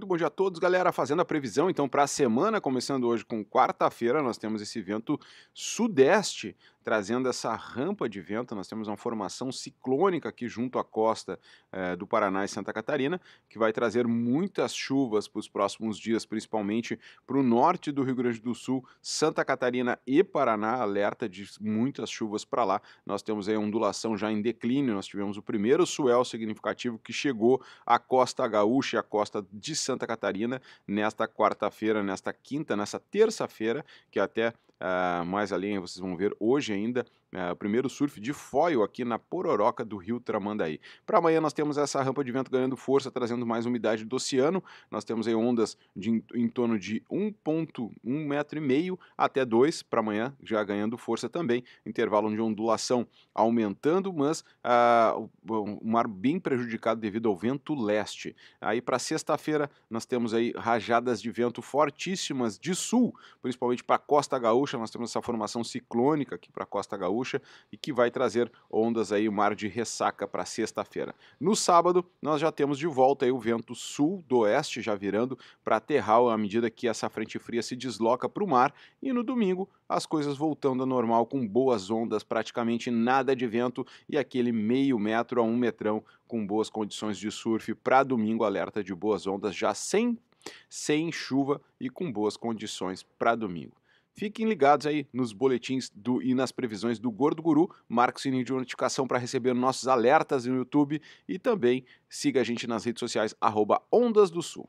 Muito bom dia a todos, galera. Fazendo a previsão, então, para a semana, começando hoje com quarta-feira, nós temos esse vento sudeste trazendo essa rampa de vento. Nós temos uma formação ciclônica aqui junto à costa eh, do Paraná e Santa Catarina, que vai trazer muitas chuvas para os próximos dias, principalmente para o norte do Rio Grande do Sul, Santa Catarina e Paraná. Alerta de muitas chuvas para lá. Nós temos aí a ondulação já em declínio. Nós tivemos o primeiro suel significativo que chegou à costa gaúcha e à costa de Santa Catarina nesta quarta-feira, nesta quinta, nesta terça-feira, que até uh, mais além vocês vão ver hoje ainda ah, o primeiro surf de foil aqui na pororoca do rio Tramandaí. Para amanhã nós temos essa rampa de vento ganhando força, trazendo mais umidade do oceano. Nós temos aí ondas de, em, em torno de 1,1 metro e meio até 2 para amanhã, já ganhando força também. Intervalo de ondulação aumentando, mas uh, ah, um mar bem prejudicado devido ao vento leste. Aí para sexta-feira nós temos aí rajadas de vento fortíssimas de sul, principalmente para a Costa Gaúcha Gaúcha, nós temos essa formação ciclônica aqui para a Costa Gaúcha e que vai trazer ondas aí, o mar de ressaca para sexta-feira. No sábado, nós já temos de volta aí o vento sul do oeste já virando para terral à medida que essa frente fria se desloca para o mar e no domingo as coisas voltando ao normal com boas ondas, praticamente nada de vento e aquele meio metro a um metrão com boas condições de surf para domingo, alerta de boas ondas já sem sem chuva e com boas condições para domingo. Fiquem ligados aí nos boletins do, e nas previsões do Gordo Guru. Marque o sininho de notificação para receber nossos alertas no YouTube e também siga a gente nas redes sociais, arroba Ondas do Sul.